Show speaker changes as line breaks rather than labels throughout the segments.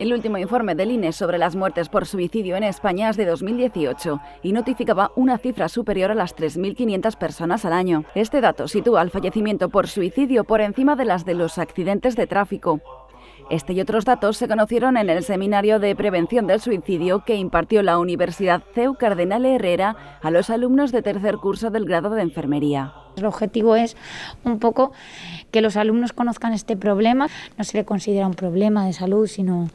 El último informe del INE sobre las muertes por suicidio en España es de 2018 y notificaba una cifra superior a las 3.500 personas al año. Este dato sitúa al fallecimiento por suicidio por encima de las de los accidentes de tráfico. Este y otros datos se conocieron en el seminario de prevención del suicidio que impartió la Universidad CEU Cardenal Herrera a los alumnos de tercer curso del grado de enfermería. El objetivo es
un poco que los alumnos conozcan este problema. No se le considera un problema de salud, sino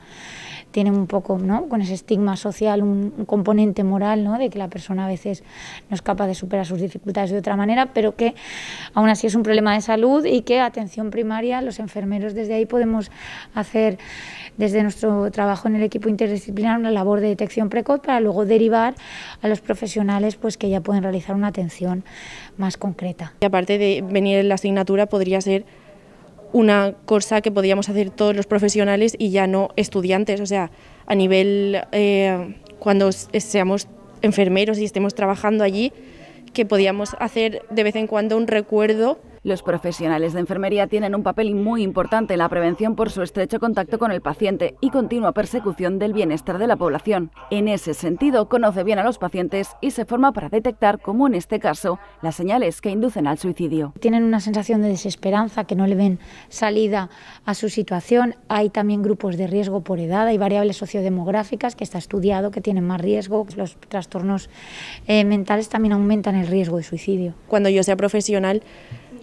tiene un poco, ¿no? Con ese estigma social, un, componente moral, ¿no? De que la persona a veces no es capaz de superar sus dificultades de otra manera, pero que aún así es un problema de salud y que atención primaria, los enfermeros desde ahí podemos hacer desde nuestro trabajo en el equipo interdisciplinar una labor de detección precoz para luego derivar a
los profesionales
pues que ya pueden realizar una atención más concreta.
Y aparte de venir en la asignatura podría ser una cosa que podíamos hacer todos los profesionales y ya no estudiantes. O sea, a nivel, eh, cuando eh, seamos enfermeros y estemos trabajando allí, que podíamos hacer de vez en cuando un recuerdo
los profesionales de enfermería tienen un papel muy importante en la prevención por su estrecho contacto con el paciente y continua persecución del bienestar de la población. En ese sentido, conoce bien a los pacientes y se forma para detectar, como en este caso, las señales que inducen al suicidio. Tienen una
sensación de desesperanza, que no le ven salida a su situación. Hay también grupos de riesgo por edad, hay variables sociodemográficas que está estudiado que tienen más riesgo. Los trastornos eh,
mentales también aumentan el riesgo de suicidio. Cuando yo sea profesional,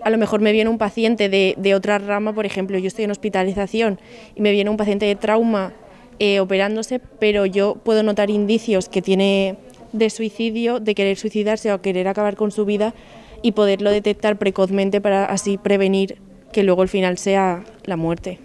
a lo mejor me viene un paciente de, otra rama, por ejemplo, yo estoy en hospitalización y me viene un paciente de trauma eh, operándose, pero yo puedo notar indicios que tiene de suicidio, de querer suicidarse o querer acabar con su vida y poderlo detectar precozmente para así prevenir que luego al final sea la muerte.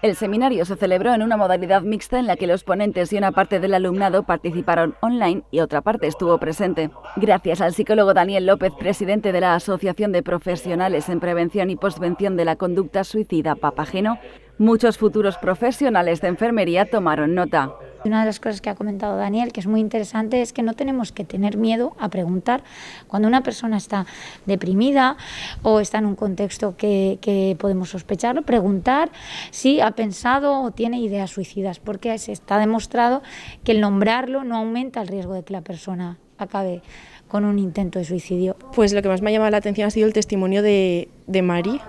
El seminario se celebró en
una modalidad mixta en la que los ponentes y una parte del alumnado participaron online y otra parte estuvo presente. Gracias al psicólogo Daniel López, presidente de la Asociación de Profesionales en Prevención y Postvención de la Conducta Suicida Papageno, muchos futuros profesionales de enfermería tomaron nota.
Una de las cosas que ha comentado Daniel, que es muy interesante, es que no tenemos que tener miedo a preguntar. Cuando una persona está deprimida o está en un contexto que, podemos sospecharlo, preguntar si ha pensado o tiene ideas suicidas, porque se está demostrado que el nombrarlo no aumenta el riesgo de que la persona
acabe con un intento de suicidio. Pues lo que más me ha llamado la atención ha sido el testimonio de, Mari,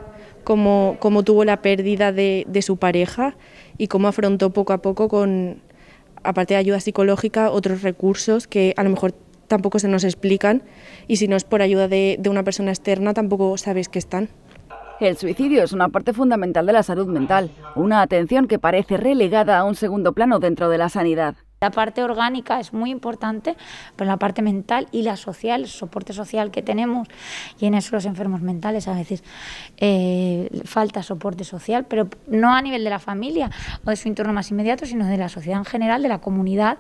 cómo, tuvo la pérdida de, de, su pareja y cómo afrontó poco a poco con, aparte de ayuda psicológica, otros recursos que a lo mejor tampoco se nos explican y si no es por ayuda de, una persona externa tampoco sabes que están. El suicidio es una parte fundamental de la salud mental, una atención que parece relegada
a un segundo plano dentro de la sanidad. La parte orgánica es muy importante, pero la parte
mental y la social, el soporte social que tenemos, y en eso los enfermos mentales a veces eh, falta soporte social, pero no a nivel de la familia o de su entorno más inmediato, sino de la sociedad en general, de la comunidad,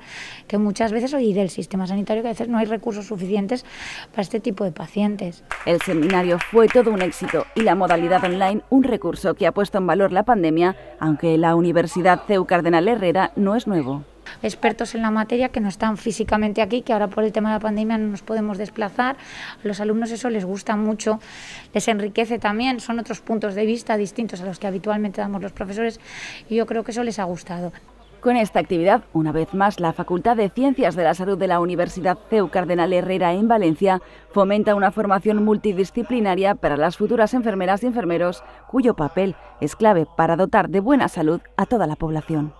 que muchas veces, y del sistema sanitario, que a veces no hay recursos suficientes para este tipo de pacientes.
El seminario fue todo un éxito y la modalidad online un recurso que ha puesto en valor la pandemia, aunque la Universidad CEU Cardenal Herrera no es nuevo
expertos en la materia que no están físicamente aquí, que ahora por el tema de la pandemia no nos podemos desplazar. A los alumnos eso les gusta mucho, les enriquece también, son otros puntos de vista distintos a los que habitualmente damos los profesores y yo creo que eso les ha gustado.
Con esta actividad, una vez más, la Facultad de Ciencias de la Salud de la Universidad CEU Cardenal Herrera en Valencia fomenta una formación multidisciplinaria para las futuras enfermeras y enfermeros, cuyo papel es clave para dotar de buena salud a toda la población.